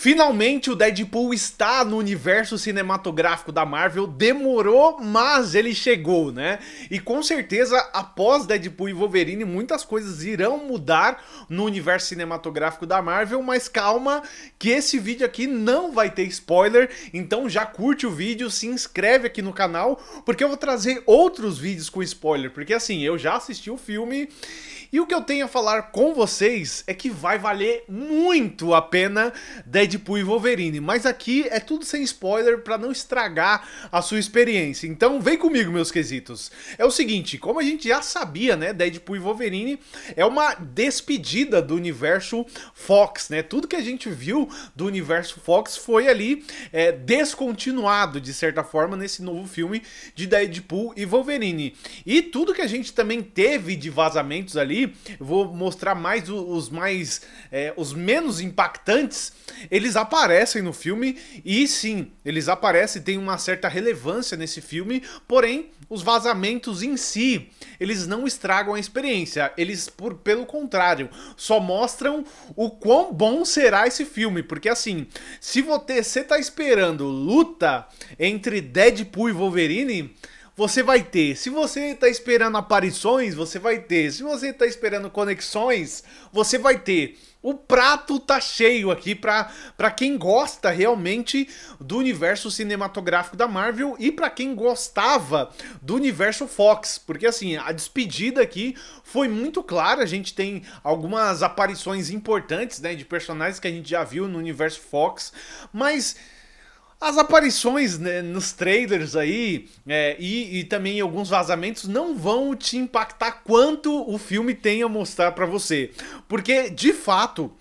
Finalmente o Deadpool está no universo cinematográfico da Marvel, demorou, mas ele chegou, né? E com certeza, após Deadpool e Wolverine, muitas coisas irão mudar no universo cinematográfico da Marvel, mas calma que esse vídeo aqui não vai ter spoiler, então já curte o vídeo, se inscreve aqui no canal, porque eu vou trazer outros vídeos com spoiler, porque assim, eu já assisti o filme e o que eu tenho a falar com vocês é que vai valer muito a pena Deadpool Deadpool e Wolverine, mas aqui é tudo sem spoiler para não estragar a sua experiência. Então vem comigo, meus quesitos. É o seguinte, como a gente já sabia, né, Deadpool e Wolverine é uma despedida do universo Fox, né? Tudo que a gente viu do universo Fox foi ali é, descontinuado de certa forma nesse novo filme de Deadpool e Wolverine. E tudo que a gente também teve de vazamentos ali, vou mostrar mais os mais é, os menos impactantes eles aparecem no filme e sim, eles aparecem, e têm uma certa relevância nesse filme, porém, os vazamentos em si, eles não estragam a experiência, eles por, pelo contrário, só mostram o quão bom será esse filme, porque assim, se você, está tá esperando luta entre Deadpool e Wolverine, você vai ter. Se você está esperando aparições, você vai ter. Se você está esperando conexões, você vai ter. O prato tá cheio aqui pra, pra quem gosta realmente do universo cinematográfico da Marvel e para quem gostava do universo Fox, porque assim, a despedida aqui foi muito clara, a gente tem algumas aparições importantes, né, de personagens que a gente já viu no universo Fox, mas as aparições né, nos trailers aí é, e, e, também alguns vazamentos não vão te impactar quanto o filme tem a mostrar para você. Porque, de fato,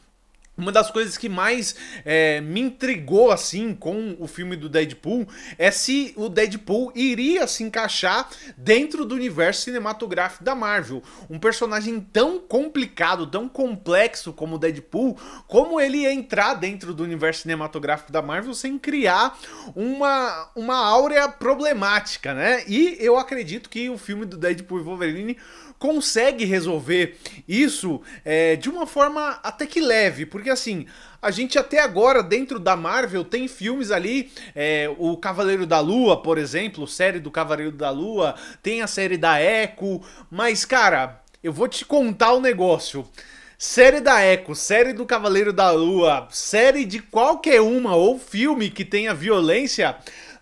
uma das coisas que mais é, me intrigou, assim, com o filme do Deadpool é se o Deadpool iria se encaixar dentro do universo cinematográfico da Marvel. Um personagem tão complicado, tão complexo como o Deadpool, como ele ia entrar dentro do universo cinematográfico da Marvel sem criar uma, uma áurea problemática, né? E eu acredito que o filme do Deadpool e Wolverine consegue resolver isso é, de uma forma até que leve, porque assim, a gente até agora, dentro da Marvel, tem filmes ali, é, o Cavaleiro da Lua, por exemplo, série do Cavaleiro da Lua, tem a série da Echo, mas cara, eu vou te contar o um negócio. Série da Echo, série do Cavaleiro da Lua, série de qualquer uma ou filme que tenha violência,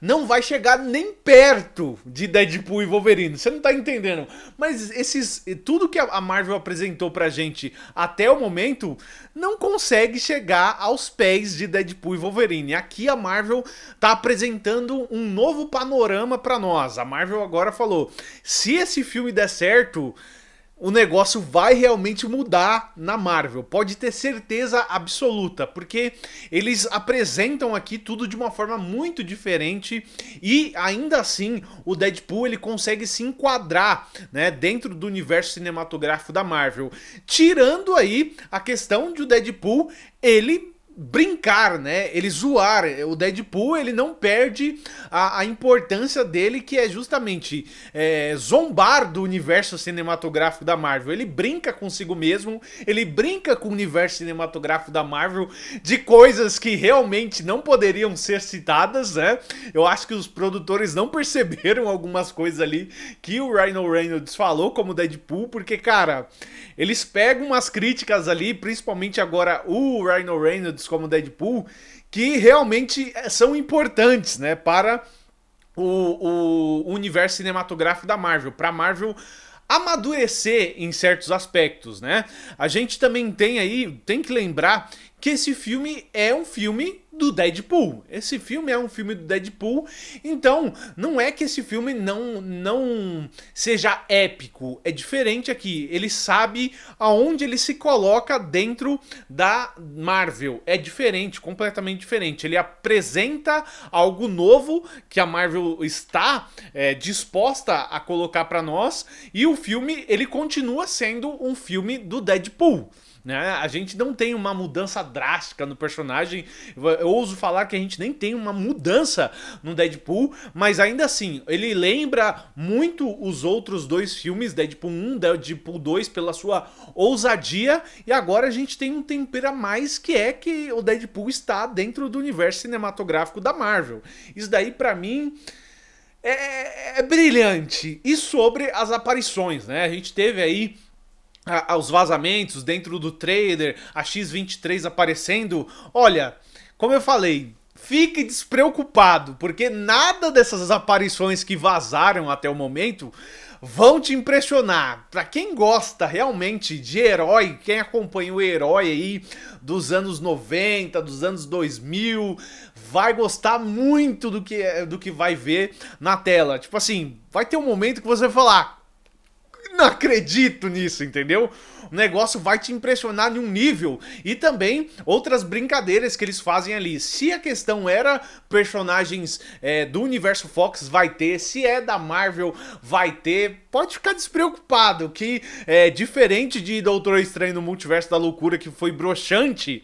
não vai chegar nem perto de Deadpool e Wolverine. Você não tá entendendo. Mas esses tudo que a Marvel apresentou pra gente até o momento não consegue chegar aos pés de Deadpool e Wolverine. Aqui a Marvel tá apresentando um novo panorama para nós. A Marvel agora falou: "Se esse filme der certo, o negócio vai realmente mudar na Marvel, pode ter certeza absoluta, porque eles apresentam aqui tudo de uma forma muito diferente e ainda assim o Deadpool ele consegue se enquadrar, né, dentro do universo cinematográfico da Marvel, tirando aí a questão de o Deadpool ele brincar, né? Ele zoar. O Deadpool, ele não perde a, a importância dele, que é justamente é, zombar do universo cinematográfico da Marvel. Ele brinca consigo mesmo, ele brinca com o universo cinematográfico da Marvel de coisas que realmente não poderiam ser citadas, né? Eu acho que os produtores não perceberam algumas coisas ali que o Ryan Reynolds falou como Deadpool, porque, cara, eles pegam umas críticas ali, principalmente agora o Ryan Reynolds como Deadpool que realmente eh, são importantes, né, para o, o universo cinematográfico da Marvel, para Marvel amadurecer em certos aspectos, né? A gente também tem aí, tem que lembrar que esse filme é um filme do Deadpool. Esse filme é um filme do Deadpool, então não é que esse filme não não seja épico. É diferente aqui. Ele sabe aonde ele se coloca dentro da Marvel. É diferente, completamente diferente. Ele apresenta algo novo que a Marvel está é, disposta a colocar para nós e o filme ele continua sendo um filme do Deadpool. Né? A gente não tem uma mudança drástica no personagem. Eu, ouso falar que a gente nem tem uma mudança no Deadpool, mas ainda assim, ele lembra muito os outros dois filmes, Deadpool 1, Deadpool 2, pela sua ousadia, e agora a gente tem um tempero a mais que é que o Deadpool está dentro do universo cinematográfico da Marvel. Isso daí, para mim. É, é, é, brilhante. E sobre as aparições, né? A gente teve aí aos vazamentos dentro do trailer, a X23 aparecendo. Olha, como eu falei, fique despreocupado, porque nada dessas aparições que vazaram até o momento vão te impressionar. Para quem gosta realmente de herói, quem acompanha o herói aí dos anos 90, dos anos 2000, vai gostar muito do que é, do que vai ver na tela. Tipo assim, vai ter um momento que você vai falar não acredito nisso, entendeu? O negócio vai te impressionar em um nível. E também outras brincadeiras que eles fazem ali. Se a questão era personagens é, do universo Fox, vai ter. Se é da Marvel, vai ter. Pode ficar despreocupado que, é, diferente de Doutor Estranho no Multiverso da Loucura, que foi broxante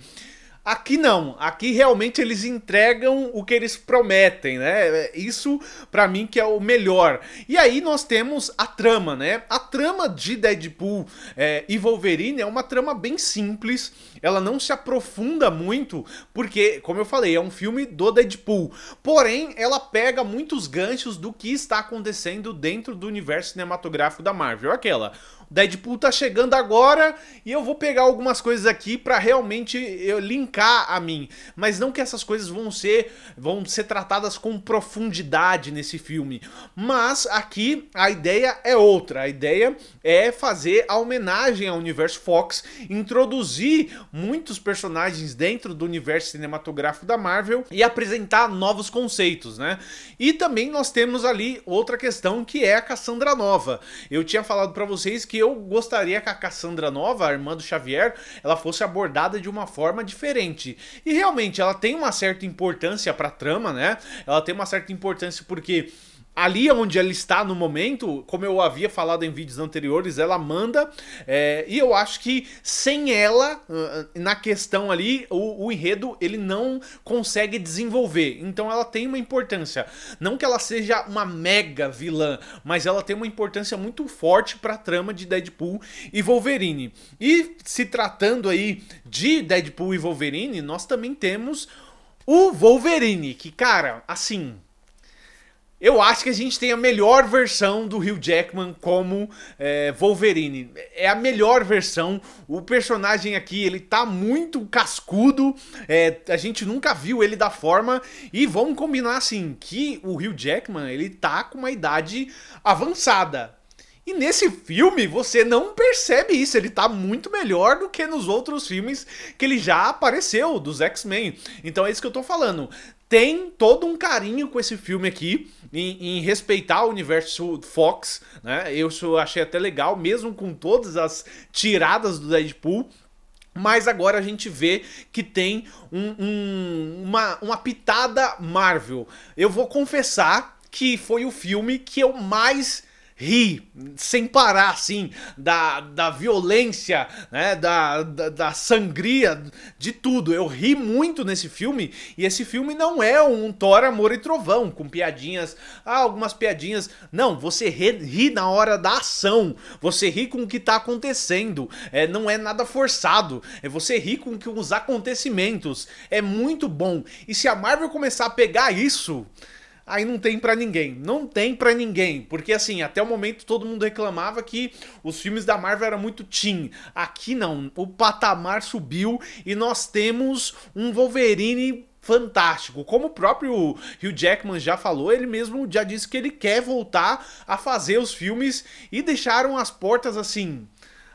Aqui não, aqui realmente eles entregam o que eles prometem, né? Isso para mim que é o melhor. E aí nós temos a trama, né? A trama de Deadpool é, e Wolverine é uma trama bem simples, ela não se aprofunda muito, porque, como eu falei, é um filme do Deadpool. Porém, ela pega muitos ganchos do que está acontecendo dentro do universo cinematográfico da Marvel. Aquela, Deadpool tá chegando agora e eu vou pegar algumas coisas aqui para realmente eu eh, linkar a mim. Mas não que essas coisas vão ser vão ser tratadas com profundidade nesse filme. Mas aqui a ideia é outra. A ideia é fazer a homenagem ao universo Fox, introduzir muitos personagens dentro do universo cinematográfico da Marvel e apresentar novos conceitos, né? E também nós temos ali outra questão que é a Cassandra Nova. Eu tinha falado para vocês que eu gostaria que a Cassandra Nova, a irmã do Xavier, ela fosse abordada de uma forma diferente. E realmente ela tem uma certa importância para a trama, né? Ela tem uma certa importância porque ali é onde ela está no momento, como eu havia falado em vídeos anteriores, ela manda, é, e eu acho que sem ela, na questão ali, o, o, enredo ele não consegue desenvolver. Então ela tem uma importância. Não que ela seja uma mega vilã, mas ela tem uma importância muito forte para a trama de Deadpool e Wolverine. E se tratando aí de Deadpool e Wolverine, nós também temos o Wolverine, que cara, assim eu acho que a gente tem a melhor versão do Hugh Jackman como é, Wolverine. É a melhor versão. O personagem aqui, ele tá muito cascudo. É, a gente nunca viu ele da forma. E vamos combinar assim, que o Hugh Jackman, ele tá com uma idade avançada. E nesse filme você não percebe isso, ele tá muito melhor do que nos outros filmes que ele já apareceu, dos X-Men. Então é isso que eu tô falando. Tem todo um carinho com esse filme aqui em, em respeitar o universo Fox, né? Eu achei até legal, mesmo com todas as tiradas do Deadpool. Mas agora a gente vê que tem um, um, uma, uma pitada Marvel. Eu vou confessar que foi o filme que eu mais ri sem parar, assim, da, da violência, né, da, da, da, sangria, de tudo. Eu ri muito nesse filme e esse filme não é um Thor, Amor e Trovão, com piadinhas, ah, algumas piadinhas. Não, você ri, ri, na hora da ação, você ri com o que tá acontecendo, é, não é nada forçado, é você ri com, com os acontecimentos, é muito bom. E se a Marvel começar a pegar isso aí não tem para ninguém. Não tem para ninguém, porque assim, até o momento todo mundo reclamava que os filmes da Marvel eram muito teen. Aqui não, o patamar subiu e nós temos um Wolverine fantástico. Como o próprio Hugh Jackman já falou, ele mesmo já disse que ele quer voltar a fazer os filmes e deixaram as portas assim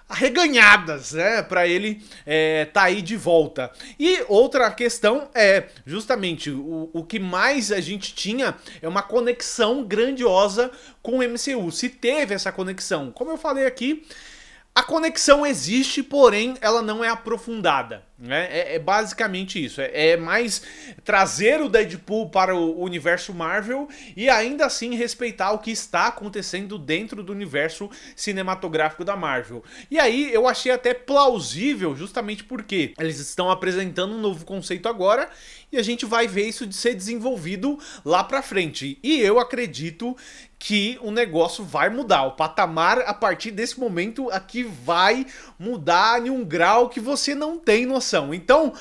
arreganhadas, né, para ele é, tá aí de volta. E outra questão é justamente o, o que mais a gente tinha é uma conexão grandiosa com o MCU. Se teve essa conexão, como eu falei aqui, a conexão existe, porém ela não é aprofundada. Né? É, é, basicamente isso. É, é, mais trazer o Deadpool para o universo Marvel e ainda assim respeitar o que está acontecendo dentro do universo cinematográfico da Marvel. E aí eu achei até plausível, justamente porque eles estão apresentando um novo conceito agora e a gente vai ver isso de ser desenvolvido lá para frente. E eu acredito que o negócio vai mudar. O patamar a partir desse momento aqui vai mudar em um grau que você não tem noção então,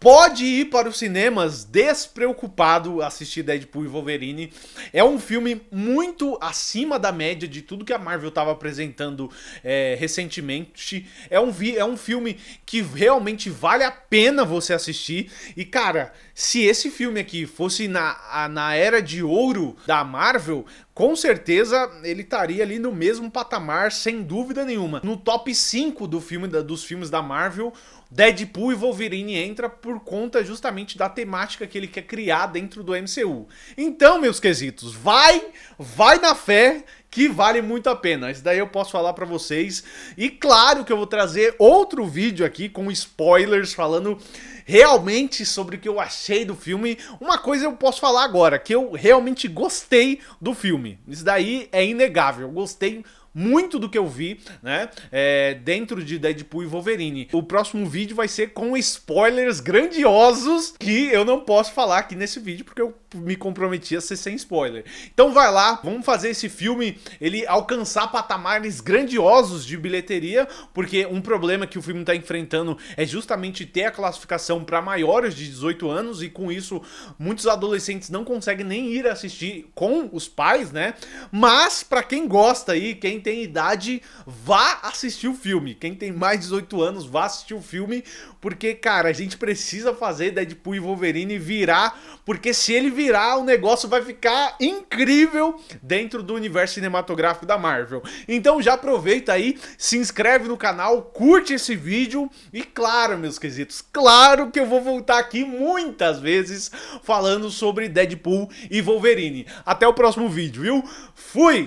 pode ir para os cinemas despreocupado assistir Deadpool e Wolverine. É um filme muito acima da média de tudo que a Marvel estava apresentando é, recentemente. É um, é um filme que realmente vale a pena você assistir. E, cara, se esse filme aqui fosse na, na era de ouro da Marvel, com certeza ele estaria ali no mesmo patamar, sem dúvida nenhuma. No top 5 do filme, dos filmes da Marvel, Deadpool e Wolverine entra por conta justamente da temática que ele quer criar dentro do MCU. Então, meus quesitos, vai, vai na fé que vale muito a pena. Isso daí eu posso falar para vocês. E claro que eu vou trazer outro vídeo aqui com spoilers falando realmente sobre o que eu achei do filme. Uma coisa eu posso falar agora, que eu realmente gostei do filme. Isso daí é inegável. Eu gostei muito do que eu vi, né? É, dentro de Deadpool e Wolverine. O próximo vídeo vai ser com spoilers grandiosos que eu não posso falar aqui nesse vídeo porque eu me comprometi a ser sem spoiler. Então vai lá, vamos fazer esse filme ele alcançar patamares grandiosos de bilheteria, porque um problema que o filme está enfrentando é justamente ter a classificação para maiores de 18 anos e com isso muitos adolescentes não conseguem nem ir assistir com os pais, né? Mas para quem gosta aí, quem tem idade, vá assistir o filme. Quem tem mais de 18 anos, vá assistir o filme, porque, cara, a gente precisa fazer Deadpool e Wolverine virar, porque se ele virar, o negócio vai ficar incrível dentro do universo cinematográfico da Marvel. Então já aproveita aí, se inscreve no canal, curte esse vídeo e, claro, meus quesitos, claro que eu vou voltar aqui muitas vezes falando sobre Deadpool e Wolverine. Até o próximo vídeo, viu? Fui!